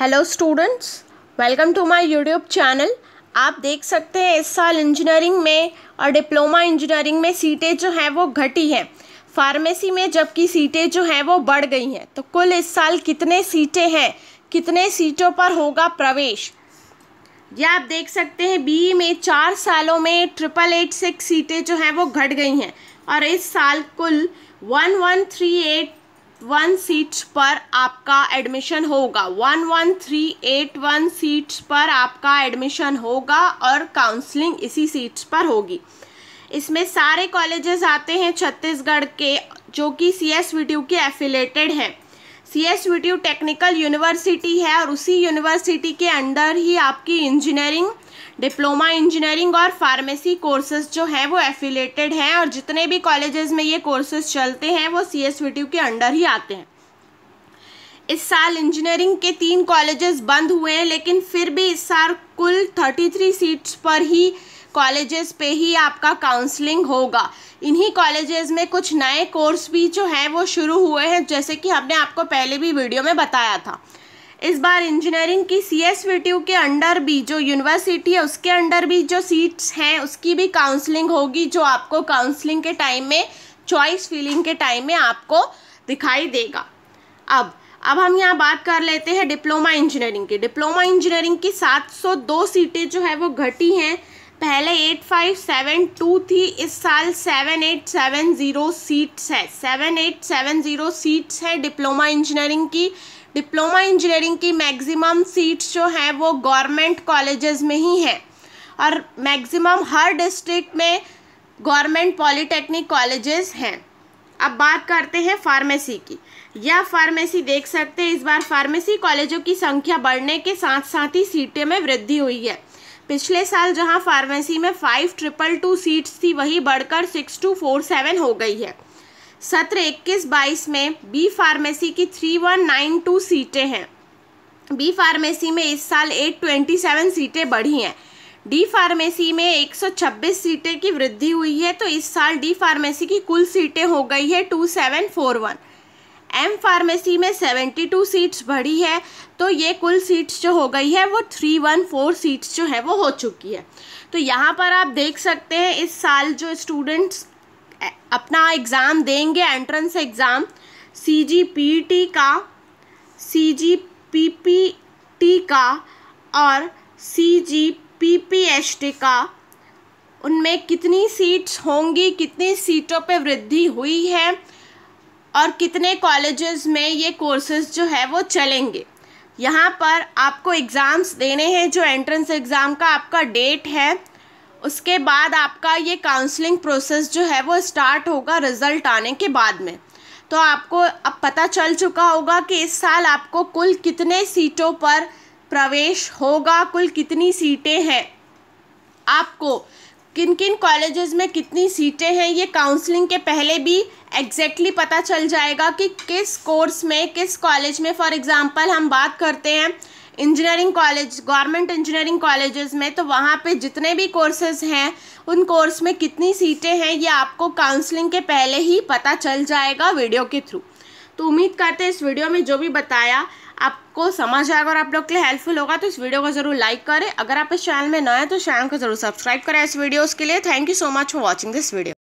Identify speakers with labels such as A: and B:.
A: hello students welcome to my YouTube channel आप देख सकते हैं इस साल इंजीनियरिंग में और डिप्लोमा इंजीनियरिंग में सीटें जो हैं वो घटी हैं फार्मेसी में जबकि सीटें जो हैं वो बढ़ गई हैं तो कुल इस साल कितने सीटें हैं कितने सीटों पर होगा प्रवेश यह आप देख सकते हैं बी में चार सालों में ट्रिपल एट सिक्स सीटें जो हैं वो घट गई हैं और इस साल कुल one one three eight one seats पर आपका एडमिशन होगा one one three eight one seats पर आपका एडमिशन होगा और काउंसलिंग इसी सीट्स पर होगी इसमें सारे कॉलेजेस आते हैं छत्तीसगढ़ के जो कि C S V T U के एफिलेटेड हैं सी एस टेक्निकल यूनिवर्सिटी है और उसी यूनिवर्सिटी के अंडर ही आपकी इंजीनियरिंग डिप्लोमा इंजीनियरिंग और फार्मेसी कोर्सेज जो हैं वो एफिलेटेड हैं और जितने भी कॉलेजेस में ये कोर्सेज चलते हैं वो सी एस के अंडर ही आते हैं इस साल इंजीनियरिंग के तीन कॉलेजेस बंद हुए हैं लेकिन फिर भी इस साल कुल 33 सीट्स पर ही कॉलेजेस पे ही आपका काउंसलिंग होगा इन्हीं कॉलेजेस में कुछ नए कोर्स भी जो हैं वो शुरू हुए हैं जैसे कि हमने आपको पहले भी वीडियो में बताया था इस बार इंजीनियरिंग की सी एस के अंडर भी जो यूनिवर्सिटी है उसके अंडर भी जो सीट्स हैं उसकी भी काउंसलिंग होगी जो आपको काउंसलिंग के टाइम में चॉइस फीलिंग के टाइम में आपको दिखाई देगा अब अब हम यहाँ बात कर लेते हैं डिप्लोमा इंजीनियरिंग की डिप्लोमा इंजीनियरिंग की 702 सीटें जो है वो घटी हैं पहले एट फाइव सेवन टू थी इस साल seven eight seven zero seats है seven eight seven zero seats है डिप्लोमा इंजीनियरिंग की डिप्लोमा इंजीनियरिंग की मैक्सिमम सीट्स जो हैं वो गवर्नमेंट कॉलेजेस में ही हैं और मैक्सिमम हर डिस्ट्रिक्ट में गवर्नमेंट पॉलिटेक्निक कॉलेजेस हैं अब बात करते हैं फार्मेसी की यह फार्मेसी देख सकते हैं इस बार फार्मेसी कॉलेजों की संख्या बढ़ने के साथ साथ ही सीटें में वृद्धि हुई है पिछले साल जहां फार्मेसी में फाइव ट्रिपल टू सीट्स थी वही बढ़कर सिक्स टू फोर सेवन हो गई है सत्र इक्कीस बाईस में बी फार्मेसी की थ्री वन नाइन टू सीटें हैं बी फार्मेसी में इस साल एट ट्वेंटी सेवन सीटें बढ़ी हैं डी फार्मेसी में 126 सीटें की वृद्धि हुई है तो इस साल डी फार्मेसी की कुल सीटें हो गई है 2741 एम फार्मेसी में 72 सीट्स बढ़ी है तो ये कुल सीट्स जो हो गई है वो 314 सीट्स जो है वो हो चुकी है तो यहाँ पर आप देख सकते हैं इस साल जो स्टूडेंट्स अपना एग्ज़ाम देंगे entrance exam C G P T का C G P P T का और C G P P T का उनमें कितनी सीट्स होंगी कितनी सीटों पे वृद्धि हुई है और कितने कॉलेजेस में ये कोर्सेज जो है वो चलेंगे यहाँ पर आपको एग्ज़ाम्स देने हैं जो एंट्रेंस एग्ज़ाम का आपका डेट है उसके बाद आपका ये काउंसलिंग प्रोसेस जो है वो स्टार्ट होगा रिज़ल्ट आने के बाद में तो आपको अब पता चल चुका होगा कि इस साल आपको कुल कितने सीटों पर प्रवेश होगा कुल कितनी सीटें हैं आपको किन किन कॉलेजेस में कितनी सीटें हैं ये काउंसलिंग के पहले भी एग्जैक्टली exactly पता चल जाएगा कि किस कोर्स में किस कॉलेज में फॉर एग्ज़ाम्पल हम बात करते हैं engineering college government engineering colleges में तो वहाँ पे जितने भी कोर्सेज हैं उन कोर्स में कितनी सीटें हैं ये आपको काउंसलिंग के पहले ही पता चल जाएगा वीडियो के थ्रू तो उम्मीद करते हैं इस वीडियो में जो भी बताया आपको समझ आएगा और आप लोग के लिए हेल्पफुल होगा तो इस वीडियो को ज़रूर लाइक करें अगर आप इस चैनल में नए हैं तो चैनल को ज़रूर सब्सक्राइब करें इस वीडियोज़ के लिए thank you so much for watching this video